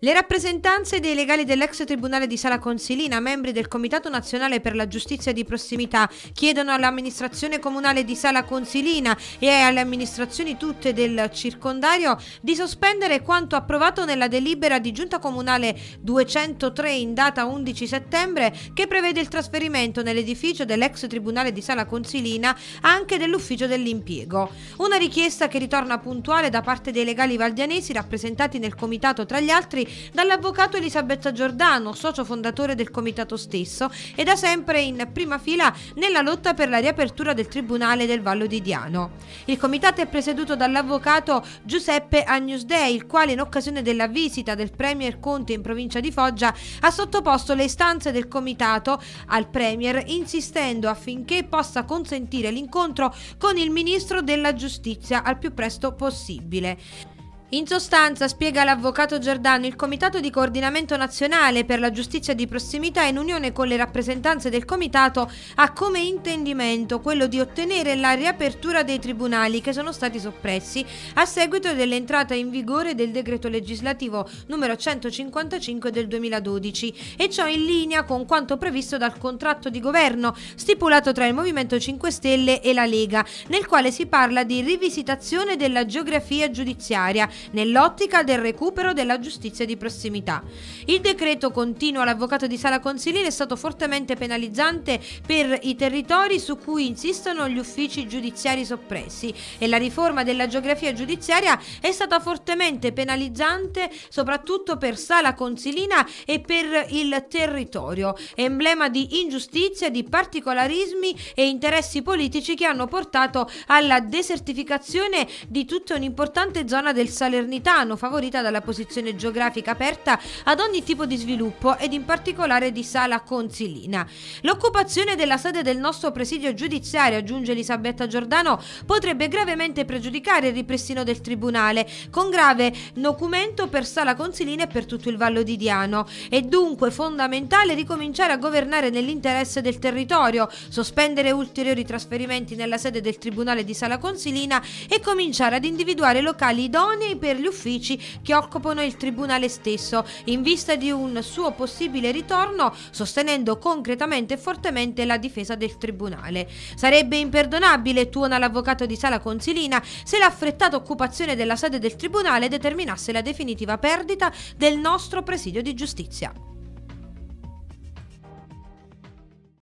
Le rappresentanze dei legali dell'ex Tribunale di Sala Consilina, membri del Comitato Nazionale per la Giustizia di Prossimità, chiedono all'amministrazione comunale di Sala Consilina e alle amministrazioni tutte del circondario di sospendere quanto approvato nella delibera di Giunta Comunale 203 in data 11 settembre che prevede il trasferimento nell'edificio dell'ex Tribunale di Sala Consilina anche dell'ufficio dell'impiego. Una richiesta che ritorna puntuale da parte dei legali valdianesi rappresentati nel Comitato tra gli altri dall'avvocato Elisabetta Giordano, socio fondatore del comitato stesso e da sempre in prima fila nella lotta per la riapertura del Tribunale del Vallo di Diano. Il comitato è presieduto dall'avvocato Giuseppe Agnusdei, il quale in occasione della visita del Premier Conte in provincia di Foggia ha sottoposto le istanze del comitato al Premier insistendo affinché possa consentire l'incontro con il Ministro della Giustizia al più presto possibile. In sostanza, spiega l'avvocato Giordano, il Comitato di Coordinamento Nazionale per la Giustizia di Prossimità in unione con le rappresentanze del Comitato ha come intendimento quello di ottenere la riapertura dei tribunali che sono stati soppressi a seguito dell'entrata in vigore del decreto legislativo numero 155 del 2012 e ciò in linea con quanto previsto dal contratto di governo stipulato tra il Movimento 5 Stelle e la Lega, nel quale si parla di rivisitazione della geografia giudiziaria nell'ottica del recupero della giustizia di prossimità. Il decreto, continua l'avvocato di sala consigliere, è stato fortemente penalizzante per i territori su cui insistono gli uffici giudiziari soppressi e la riforma della geografia giudiziaria è stata fortemente penalizzante soprattutto per sala consilina e per il territorio, emblema di ingiustizia, di particolarismi e interessi politici che hanno portato alla desertificazione di tutta un'importante zona del Salento salernitano, favorita dalla posizione geografica aperta ad ogni tipo di sviluppo ed in particolare di Sala Consilina. L'occupazione della sede del nostro presidio giudiziario, aggiunge Elisabetta Giordano, potrebbe gravemente pregiudicare il ripristino del Tribunale, con grave documento per Sala Consilina e per tutto il Vallo di Diano. È dunque fondamentale ricominciare a governare nell'interesse del territorio, sospendere ulteriori trasferimenti nella sede del Tribunale di Sala Consilina e cominciare ad individuare locali idonei per gli uffici che occupano il Tribunale stesso, in vista di un suo possibile ritorno, sostenendo concretamente e fortemente la difesa del Tribunale. Sarebbe imperdonabile, tuona l'avvocato di Sala Consilina, se l'affrettata occupazione della sede del Tribunale determinasse la definitiva perdita del nostro presidio di giustizia.